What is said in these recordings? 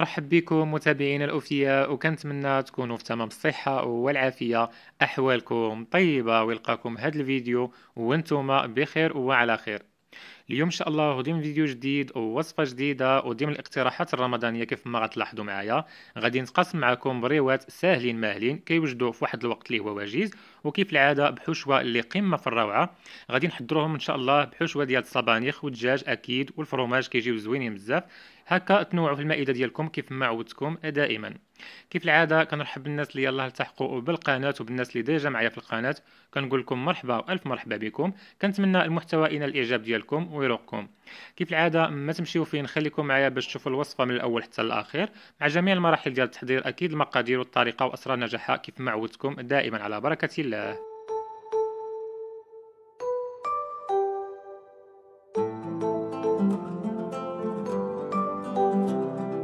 مرحب بكم متابعينا الاوفياء وكنتمنى تكونوا في تمام الصحه والعافيه احوالكم طيبه ويلقاكم هذا الفيديو وانتم بخير وعلى خير اليوم ان شاء الله غادي فيديو جديد ووصفه جديده وديم الاقتراحات الرمضانيه كيف ما غتلاحظوا معايا غادي نتقاسم معكم بريوات ساهلين ماهلين كيوجدوا في واحد الوقت اللي هو وجيز وكيف العاده بحشوه اللي قمه في الروعه غادي نحضروهم ان شاء الله بحشوه ديال الصبانيخ والدجاج اكيد والفرماج كيجيو زوينين بزاف هكا تنوعوا في المائده ديالكم كيف ما عودتكم دائما كيف العاده كنرحب بالناس اللي يلاه التحقوا بالقناه وبالناس اللي ديجا معايا في القناه كنقول لكم مرحبا والف مرحبا بكم كنتمنى المحتوى ينال الاعجاب ديالكم ويروقكم كيف العاده ما تمشيو فين خليكم معايا باش تشوفوا الوصفه من الاول حتى الاخير مع جميع المراحل ديال التحضير اكيد المقادير والطريقه واسرار نجاحها كيف ما عودتكم دائما على بركه الله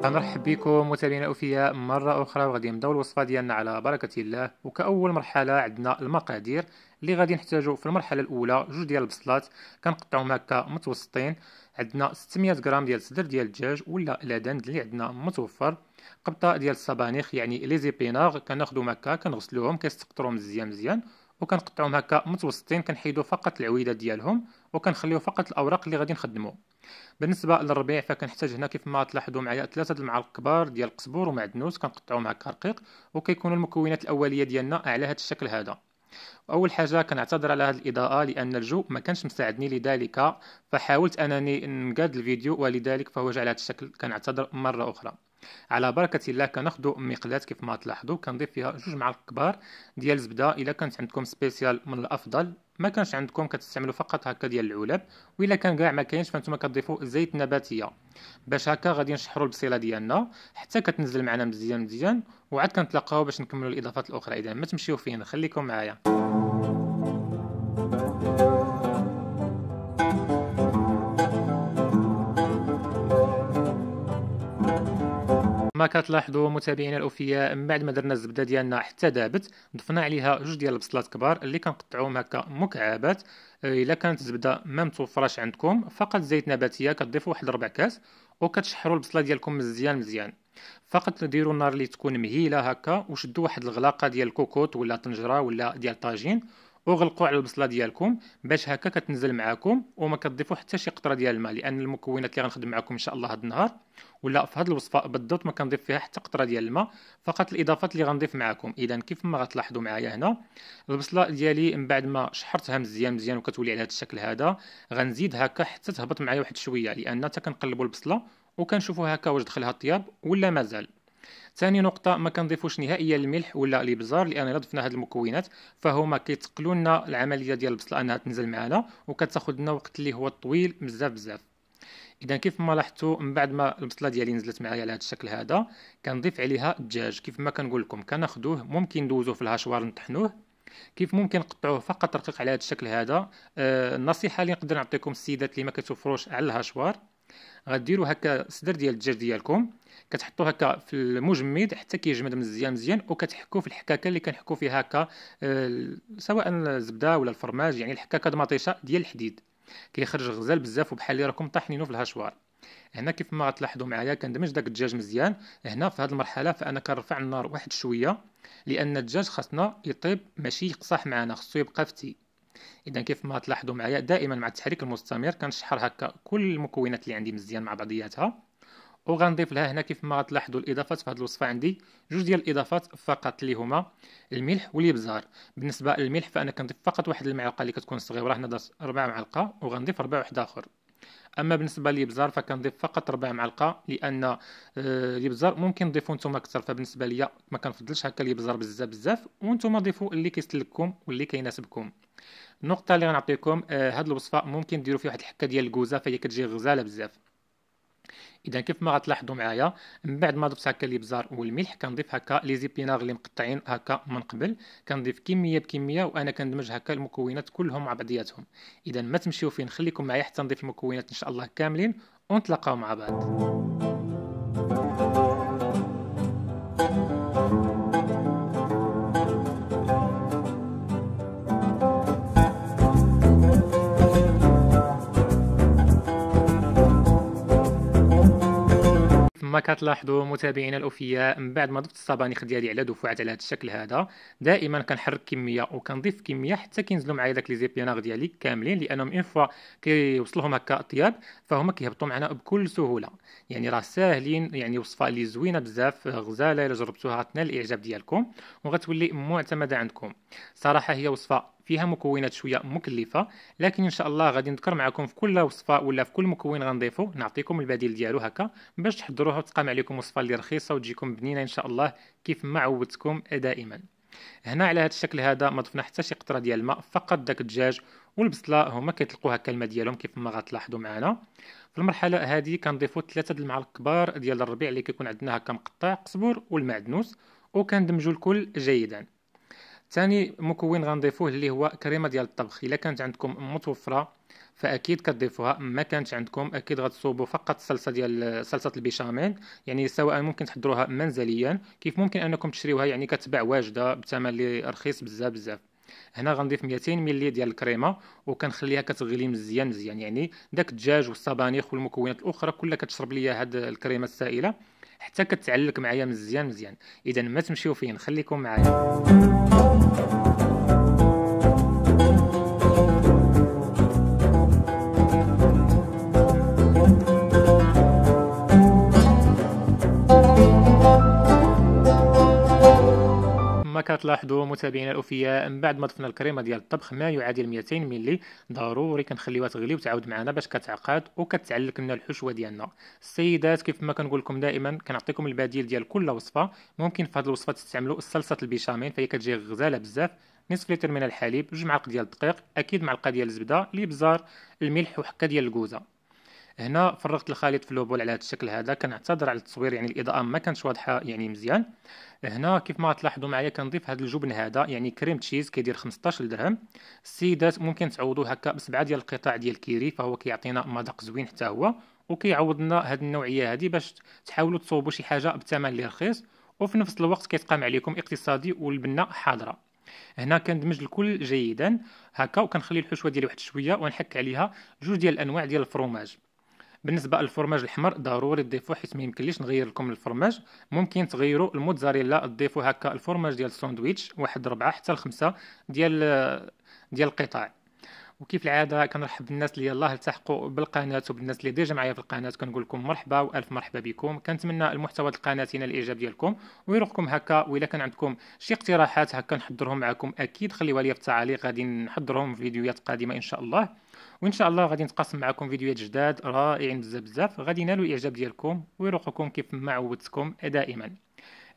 نرحب بكم متابعينا الاوفياء مره اخرى وغادي نبداو الوصفه ديالنا على بركه الله وكاول مرحله عندنا المقادير اللي غادي نحتاجو في المرحله الاولى جوج ديال البصلات كنقطعهم هكا متوسطين عندنا 600 غرام ديال الصدر ديال الدجاج ولا الادند اللي عندنا متوفر قبطه ديال الصبانيخ يعني لي زيبيناغ كناخذهم هكا كنغسلوهم كيستقطروا مزيان مزيان وكنقطعهم هكا متوسطين كنحيدو فقط العويده ديالهم وكنخليو فقط الاوراق اللي غادي نخدمو بالنسبه للربيع فكنحتاج هنا كيف ما تلاحظوا معايا ثلاثه المعالق كبار ديال القزبور ومعدنوس كنقطعوهم هكا رقيق وكيكونوا المكونات الاوليه ديالنا على هذا الشكل هذا اول حاجه كنعتذر على هذه الاضاءه لان الجو ما كانش مساعدني لذلك فحاولت انني نقاد الفيديو ولذلك فهو جعل هذا الشكل كنعتذر مره اخرى على بركه الله كناخذوا مقلات كيف ما تلاحظوا كنضيف فيها جوج معالق كبار ديال الزبده الا كانت عندكم سبيسيال من الافضل ما كانش عندكم كتستعملوا فقط هكا ديال العلب والا كان كاع ما كاينش فانتم كتضيفوا زيت نباتيه باش هكا غادي نشحروا البصيله ديالنا حتى كتنزل معنا مزيان مزيان وعاد كنتلاقاو باش نكملوا الاضافات الاخرى اذا ما تمشيو فين خليكم معايا كما كتلاحظوا متابعينا الاوفياء من بعد ما درنا الزبده ديالنا حتى دابت ضفنا عليها جوج ديال البصلات كبار اللي كنقطعوهم هكا مكعبات آه، الا كانت الزبده ما متوفراش عندكم فقط زيت نباتيه كتضيفوا واحد ربع كاس وكتشحروا البصله ديالكم مزيان مزيان فقط ديروا النار اللي تكون مهيله هكا وشدوا واحد الغلاقه ديال الكوكوت ولا طنجره ولا ديال طاجين وغلقوا على البصله ديالكم باش هكا كتنزل معاكم وما كتضيفوا حتى شي قطره ديال الماء لان المكونات اللي غنخدم معاكم ان شاء الله هاد النهار ولا في هذه الوصفه بالضبط ما كنضيف فيها حتى قطره ديال الماء فقط الاضافات اللي غنضيف معكم اذا كيف ما غتلاحظوا معايا هنا البصله ديالي من بعد ما شحرتها مزيان مزيان وكتولي على هذا الشكل هذا غنزيد هكا حتى تهبط معايا واحد شويه لان حتى كنقلبوا البصله وكنشوفوا هكا واش دخلها الطياب ولا مازال ثاني نقطة ما كنضيفوش نهائيا الملح ولا الابزار لان الا ضفنا هاد المكونات فهما كيتقلوا لنا العملية ديال البصلة انها تنزل معنا وكتاخذ لنا وقت اللي هو طويل بزاف بزاف اذا كيف ما لاحظتوا من بعد ما البصله ديالي نزلت معايا على هذا الشكل هذا كنضيف عليها الدجاج كيف ما كنقول لكم كناخذوه ممكن ندوزوه في الهشوار نطحنوه كيف ممكن نقطعوه فقط رقيق على هذا الشكل هذا آه النصيحه اللي نقدر نعطيكم السيدات اللي ما كتوفروش على الهشوار غديروا هكا الصدر ديال الدجاج ديالكم كتحطوه هكا في المجمد حتى كيجمد مزيان مزيان وكتحكو في الحكاكه اللي كنحكو فيها هكا آه سواء الزبده ولا الفرماج يعني الحكاكه المطيشه ديال الحديد كيخرج غزال بزاف وبحال اللي راكم طاحنينو في الهشوار هنا كيف ما غتلاحظوا معايا كندمج داك الدجاج مزيان هنا في هذه المرحله فانا كنرفع النار واحد شويه لان الدجاج خاصنا يطيب ماشي يقصح معنا خصو يبقى فتي اذا كيف ما تلاحظوا معايا دائما مع التحريك المستمر كنشحر هكا كل المكونات اللي عندي مزيان مع بعضياتها وغنضيف لها هنا كيف ما غتلاحظوا الاضافات في هذه الوصفه عندي جوج ديال الاضافات فقط اللي هما الملح والابزار بالنسبه للملح فانا كنضيف فقط واحد المعلقه اللي كتكون صغيره هنا درت ربع معالق وغنضيف ربع واحد اخر اما بالنسبه للابزار فكنضيف فقط ربع معالق لان آه، الابزار ممكن تضيفوا نتوما اكثر فبالنسبه ليا ما كنفضلش هكا الابزار بزاف بزاف وانتم ضيفوا اللي كيسلككم واللي كيناسبكم النقطه اللي غنعطيكم آه، هاد الوصفه ممكن ديروا فيها واحد الحكه ديال الكوزه فهي كتجي غزاله بزاف اذا كيف ما غتلاحظوا معايا من بعد ما ضفت هكا الابزار والملح كنضيف هكا لي زيبيناغ اللي مقطعين هكا من قبل كنضيف كميه بكميه وانا كندمج هكا المكونات كلهم مع بعضياتهم اذا ما تمشيو فين خليكم معايا حتى نضيف المكونات ان شاء الله كاملين ونتلاقاو مع بعض كما كتلاحظوا متابعينا الاوفياء من بعد ما ضفت الصبانيخ ديالي على دفوعات على هذا الشكل هذا دائما كنحرك كميه وكنضيف كميه حتى كينزلوا معايا داك لي زيبيناغ ديالي كاملين لانهم اون فوا كيوصلهم هكا اطياب فهما كيهبطوا معنا بكل سهوله يعني راه ساهلين يعني وصفه اللي زوينه بزاف غزاله الا جربتوها تنال الاعجاب ديالكم وغتولي معتمده عندكم صراحة هي وصفة فيها مكونات شوية مكلفة لكن إن شاء الله غادي نذكر معكم في كل وصفة ولا في كل مكون غنضيفو نعطيكم البديل ديالو هكا باش تحضروها وتقام عليكم وصفة اللي رخيصة وتجيكم بنينة إن شاء الله كيف ما عودتكم دائما هنا على هذا الشكل هذا ما ضفنا حتى شي قطره ديال الماء فقط داك الدجاج والبصله هما كيطلقوا هكا الماء ديالهم كيف ما غتلاحظوا معنا في المرحله هذه كنضيفوا ثلاثه ديال المعالق كبار ديال الربيع اللي كيكون عندنا هكا مقطع قزبر والمعدنوس وكندمجوا الكل جيدا ثاني مكون غنضيفوه اللي هو كريمه ديال الطبخ الا كانت عندكم متوفره فاكيد كتضيفوها ما كانتش عندكم اكيد غتصوبوا فقط الصلصه ديال صلصه البيشاميل يعني سواء ممكن تحضروها منزليا كيف ممكن انكم تشريوها يعني كتباع واجده بثمن اللي رخيص بزاف بزاف هنا غنضيف 200 ملي ديال الكريمه وكنخليها كتغلي مزيان مزيان يعني داك الدجاج والصبانيخ والمكونات الاخرى كلها كتشرب ليا هاد الكريمه السائله حتى كتعلق معايا مزيان مزيان اذا ما تمشيو فين خليكم معايا كما كتلاحظوا متابعينا الاوفياء من بعد ما ضفنا الكريمه ديال الطبخ ما يعادل 200 ملي ضروري كنخليوها تغلي وتعاود معنا باش كتعقد وكتعلق لنا الحشوه ديالنا السيدات كيف ما كنقول لكم دائما كنعطيكم البديل ديال كل وصفه ممكن في هذه الوصفه تستعملوا صلصه البيشاميل فهي كتجي غزاله بزاف نصف لتر من الحليب جوج معالق ديال الدقيق اكيد معلقه ديال الزبده الابزار الملح وحكه ديال الكوزه هنا فرغت الخليط في لوبول على هذا الشكل هذا كنعتذر على التصوير يعني الاضاءه ما كانتش واضحه يعني مزيان هنا كيف ما تلاحظوا معايا كنضيف هذا الجبن هذا يعني كريم تشيز كيدير 15 درهم السيدات ممكن تعوضوه هكا بسبعه ديال القطع ديال الكيري فهو كيعطينا مذاق زوين حتى هو وكيعوض لنا هذه النوعيه هذه باش تحاولوا تصوبوا شي حاجه بثمن اللي رخيص وفي نفس الوقت كيتقام عليكم اقتصادي والبنه حاضره هنا كندمج الكل جيدا هكا وكنخلي الحشوه ديالي واحد شويه ونحك عليها جوج ديال الانواع ديال الفروماج بالنسبه للفرماج الحمر ضروري تضيفوه حيت ميمكنليش نغير لكم الفرماج ممكن تغيروا الموتزاريلا تضيفوا هكا الفرماج ديال الساندويتش واحد ربعة حتى الخمسة ديال ديال القطاع وكيف العاده كنرحب بالناس اللي يلاه التحقوا بالقناه وبالناس اللي ديجا معايا في القناه كنقول لكم مرحبا والف مرحبا بكم كنتمنى المحتوى القناه ينال الاعجاب ديالكم ويروقكم هكا والا كان عندكم شي اقتراحات هكا نحضرهم معكم اكيد خليوا لي في التعليق غادي نحضرهم في فيديوهات قادمه ان شاء الله وان شاء الله غادي نتقاسم معكم فيديوهات جداد رائعين بزاف بزاف غادي ينالوا الاعجاب ديالكم ويروقكم كيف ما عودتكم دائما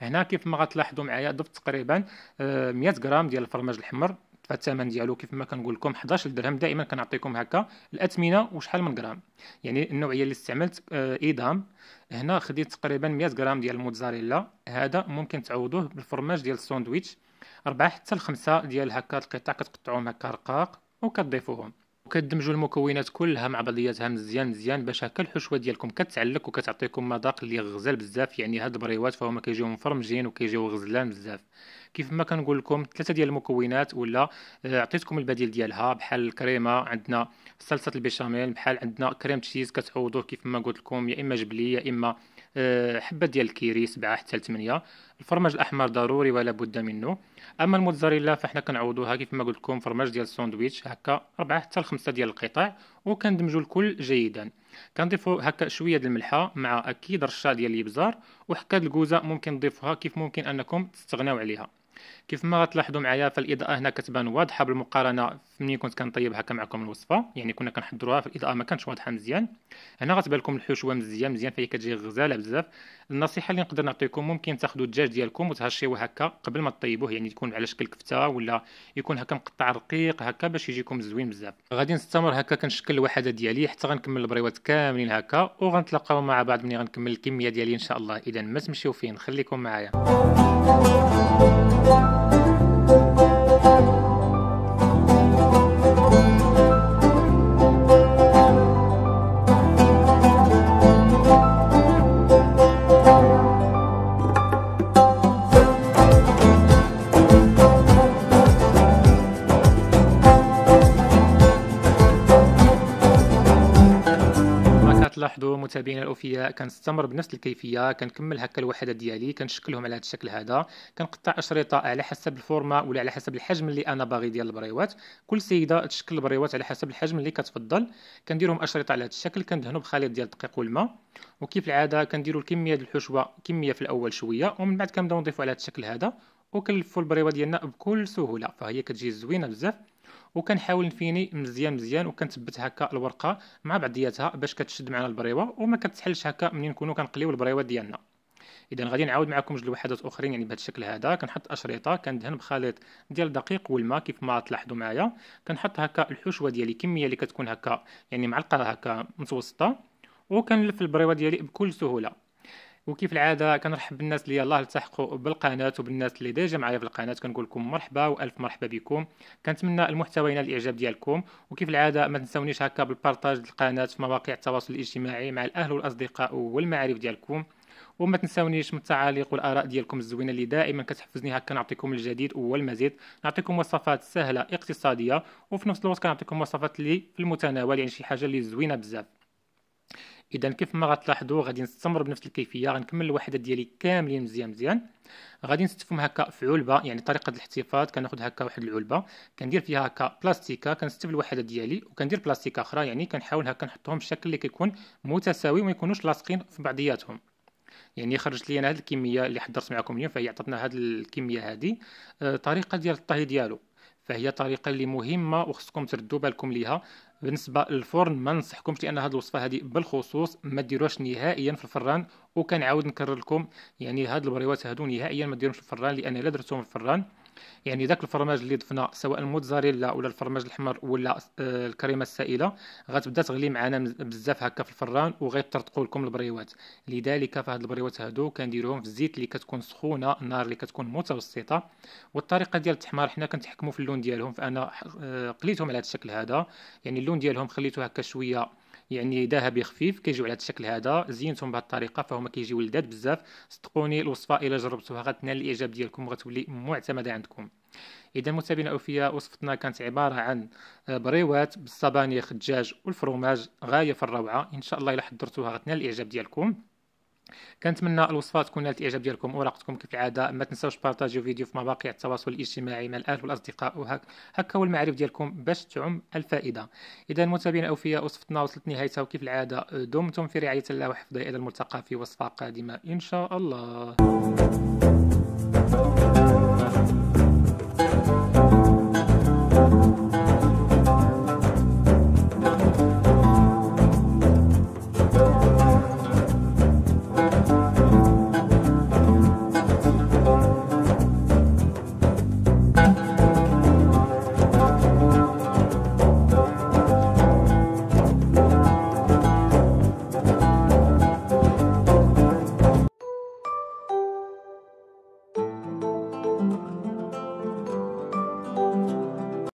هنا كيف ما غتلاحظوا معايا ضفت تقريبا 100 آه، غرام ديال الفرماج الحمر فالثمن ديالو كيف ما كنقول لكم 11 درهم دائما كنعطيكم هكا الاثمنه وشحال من غرام يعني النوعيه اللي استعملت ايدام آه، هنا خديت تقريبا 100 غرام ديال الموتزاريلا هذا ممكن تعوضوه بالفرماج ديال الساندويتش اربعه حتى الخمسه ديال هكا القطع كتقطعوهم هكا رقاق وكتضيفوهم وكتدمجوا المكونات كلها مع بعضياتها مزيان مزيان باش هكا الحشوه ديالكم كتعلق وكتعطيكم مذاق اللي غزال بزاف يعني هاد البريوات فهما كيجيو مفرمجين وكيجيو غزلان بزاف كيف ما كنقول لكم ثلاثه ديال المكونات ولا آه، عطيتكم البديل ديالها بحال الكريمه عندنا صلصه البيشاميل بحال عندنا كريم تشيز كتعوضوه كيف ما قلت لكم يا اما جبلي يا اما آه، حبه ديال الكيري 7 حتى 8 الفرماج الاحمر ضروري ولا بد منه اما الموتزاريلا فحنا كنعوضوها كيف ما قلت لكم فرماج ديال الساندويتش هكا 4 حتى 5 ديال القطع وكندمجوا الكل جيدا كنضيفوا هكا شويه ديال الملحه مع اكيد رشه ديال الابزار وحكا الكوزه ممكن تضيفوها كيف ممكن انكم تستغناو عليها كيف ما غتلاحظوا معايا فالاضاءه هنا كتبان واضحه بالمقارنه ملي كنت كنطيب هكا معكم الوصفه يعني كنا كنحضروها فالاضاءه ما كانتش واضحه مزيان هنا غتبان لكم الحشوه مزيان مزيان فهي كتجي غزاله بزاف النصيحه اللي نقدر نعطيكم ممكن تاخذوا الدجاج ديالكم وتهشيوه هكا قبل ما تطيبوه يعني يكون على شكل كفته ولا يكون هكا مقطع رقيق هكا باش يجيكم زوين بزاف غادي نستمر هكا كنشكل الوحده ديالي حتى غنكمل البريوات كاملين هكا وغنتلاقاو مع بعض ملي غنكمل الكميه ديالي ان شاء الله اذا ما تمشيو فين خليكم معايا Thank you. المتابعين الاوفياء كنستمر بنفس الكيفيه كنكمل هكا الوحده ديالي كنشكلهم على هذا الشكل هذا كنقطع اشرطه على حسب الفورما ولا على حسب الحجم اللي انا باغي ديال البريوات كل سيده تشكل البريوات على حسب الحجم اللي كتفضل كنديرهم اشرطه على هذا الشكل كندهنوا بخليط ديال الدقيق والماء وكيف العاده كنديروا الكميه ديال الحشوه كميه في الاول شويه ومن بعد كنبداو نضيفوا على هذا الشكل هذا وكنلفوا البريوه ديالنا بكل سهوله فهي كتجي زوينه بزاف وكنحاول نفيني مزيان مزيان وكنثبت هكا الورقه مع بعضياتها باش كتشد معنا البريوه وما كتحلش هكا منين نكونوا كنقليو البريوه ديالنا اذا غادي نعاود معكم جوج الوحدات اخرين يعني بهذا الشكل هذا كنحط اشريطه كندهن بخليط ديال الدقيق والماء كيف ما تلاحظوا معايا كنحط هكا الحشوه ديالي كميه اللي كتكون هكا يعني معلقه هكا متوسطه وكنلف البريوه ديالي بكل سهوله وكيف العاده كنرحب بالناس اللي يلاه التحقوا بالقناه وبالناس اللي ديجا معايا في القناه كنقول لكم مرحبا والف مرحبا بكم كنتمنى المحتوى ينال الاعجاب ديالكم وكيف العاده ما تنسونيش هكا بالبارطاج القناه في مواقع التواصل الاجتماعي مع الاهل والاصدقاء والمعارف ديالكم وما تنسونيش من التعاليق والاراء ديالكم الزوينه اللي دائما كتحفزني هكا نعطيكم الجديد والمزيد نعطيكم وصفات سهله اقتصاديه وفي نفس الوقت كنعطيكم وصفات اللي في المتناول يعني شي حاجه اللي زوينه بزاف اذا كيف ما غتلاحظوا غادي نستمر بنفس الكيفيه غنكمل الوحده ديالي كاملين مزيان مزيان غادي نستفهم هكا في علبه يعني طريقه الاحتفاظ كناخذ هكا واحد العلبه كندير فيها هكا بلاستيكه كنستف الوحده ديالي وكندير بلاستيكه اخرى يعني كنحاول هكا نحطهم بشكل اللي كيكون متساوي وما يكونوش لاصقين في بعضياتهم يعني خرجت لي انا هذه الكميه اللي حضرت معكم اليوم فهي عطاتنا هذه الكميه هذه آه، طريقه ديال الطهي ديالو فهي طريقه اللي مهمه وخصكم تردوا بالكم ليها بالنسبه للفرن ما ننصحكمش لان هذه الوصفه هذه بالخصوص ما ديروهاش نهائيا في الفران وكنعاود نكرر لكم يعني هاد البريوات هادو نهائيا ما ديروهمش في الفران لان الا درتهم في الفران يعني ذاك الفرماج اللي ضفنا سواء الموتزاريلا ولا الفرماج الحمر ولا آه، الكريمه السائله غتبدا تغلي معنا بزاف هكا في الفران وغيطرطقوا لكم البريوات لذلك فهاد البريوات هادو كنديروهم في الزيت اللي كتكون سخونه النار اللي كتكون متوسطه والطريقه ديال التحمار حنا كنتحكموا في اللون ديالهم فانا آه، قليتهم على هذا الشكل هذا يعني اللون ديالهم خليته هكا شويه يعني ذهبي خفيف كيجيو على هذا الشكل هذا زينتهم بهذه الطريقه فهما كيجيو لذاذ بزاف صدقوني الوصفه الا جربتوها غتنال الاعجاب ديالكم غتولي معتمده عندكم اذا متابعينا اوفياء وصفتنا كانت عباره عن آه، بريوات بالصبانيخ الدجاج والفرماج غايه في الروعه ان شاء الله الا حضرتوها غتنال الاعجاب ديالكم كنتمنى الوصفه تكون نالت الاعجاب ديالكم وراقتكم كالعاده ما تنساوش بارطاجيو فيديو في مواقع التواصل الاجتماعي مع الاهل والاصدقاء وهك هكا هو المعرف ديالكم باش تعم الفائده اذا متابعينا الاوفياء وصفتنا وصلت نهايتها وكيف العاده دمتم في رعايه الله وحفظه الى الملتقى في وصفه قادمه ان شاء الله